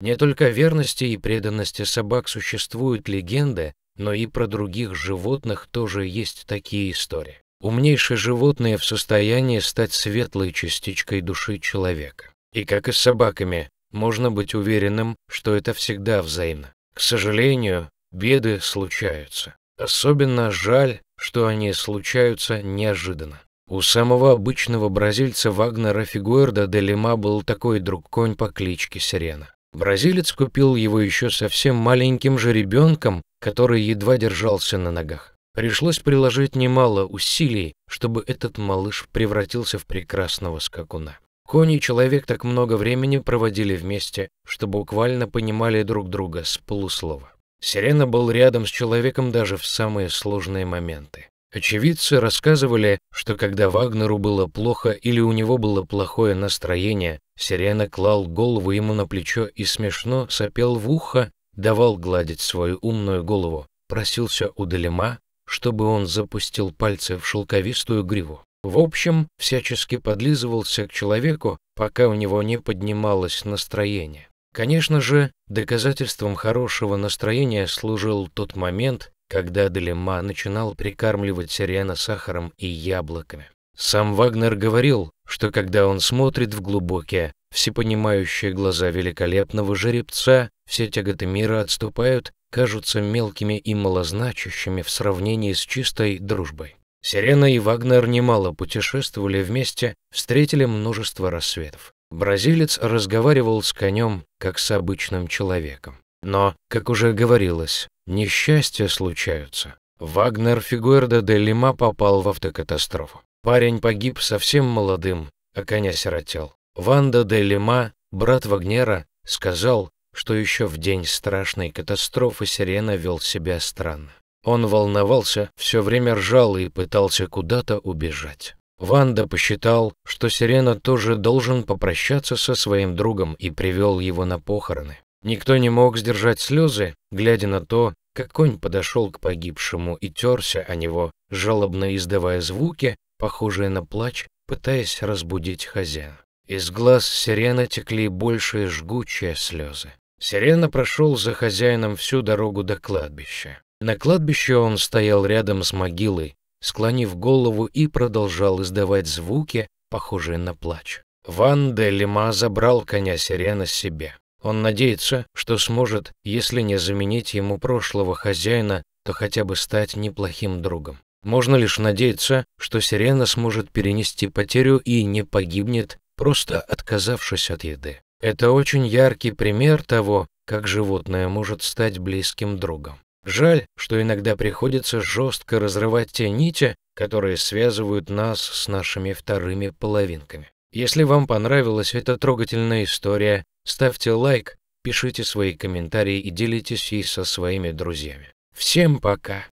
Не только верности и преданности собак существуют легенды, но и про других животных тоже есть такие истории. Умнейшие животные в состоянии стать светлой частичкой души человека. И как и с собаками, можно быть уверенным, что это всегда взаимно. К сожалению, беды случаются. Особенно жаль, что они случаются неожиданно. У самого обычного бразильца Вагнера Фигуэрда де Лима был такой друг-конь по кличке Сирена. Бразилец купил его еще совсем маленьким же ребенком, который едва держался на ногах. Пришлось приложить немало усилий, чтобы этот малыш превратился в прекрасного скакуна. Кони и человек так много времени проводили вместе, что буквально понимали друг друга с полуслова. Сирена был рядом с человеком даже в самые сложные моменты. Очевидцы рассказывали, что когда Вагнеру было плохо или у него было плохое настроение, Сирена клал голову ему на плечо и смешно сопел в ухо, давал гладить свою умную голову, просился у Далема, чтобы он запустил пальцы в шелковистую гриву. В общем, всячески подлизывался к человеку, пока у него не поднималось настроение. Конечно же, доказательством хорошего настроения служил тот момент, когда Делема начинал прикармливать Сириана сахаром и яблоками. Сам Вагнер говорил, что когда он смотрит в глубокие, всепонимающие глаза великолепного жеребца, все тяготы мира отступают, кажутся мелкими и малозначащими в сравнении с чистой дружбой. Сирена и Вагнер немало путешествовали вместе, встретили множество рассветов. Бразилец разговаривал с конем, как с обычным человеком. Но, как уже говорилось, несчастья случаются. Вагнер Фигуэрдо де Лима попал в автокатастрофу. Парень погиб совсем молодым, а коня сиротел. Ванда де Лима, брат Вагнера, сказал, что еще в день страшной катастрофы Сирена вел себя странно. Он волновался, все время ржал и пытался куда-то убежать. Ванда посчитал, что Сирена тоже должен попрощаться со своим другом и привел его на похороны. Никто не мог сдержать слезы, глядя на то, как конь подошел к погибшему и терся о него, жалобно издавая звуки, похожие на плач, пытаясь разбудить хозяина. Из глаз сирены текли большие жгучие слезы. Сирена прошел за хозяином всю дорогу до кладбища. На кладбище он стоял рядом с могилой, склонив голову и продолжал издавать звуки, похожие на плач. Ван де Лима забрал коня сирена себе. Он надеется, что сможет, если не заменить ему прошлого хозяина, то хотя бы стать неплохим другом. Можно лишь надеяться, что сирена сможет перенести потерю и не погибнет, просто отказавшись от еды. Это очень яркий пример того, как животное может стать близким другом. Жаль, что иногда приходится жестко разрывать те нити, которые связывают нас с нашими вторыми половинками. Если вам понравилась эта трогательная история, Ставьте лайк, пишите свои комментарии и делитесь ей со своими друзьями. Всем пока!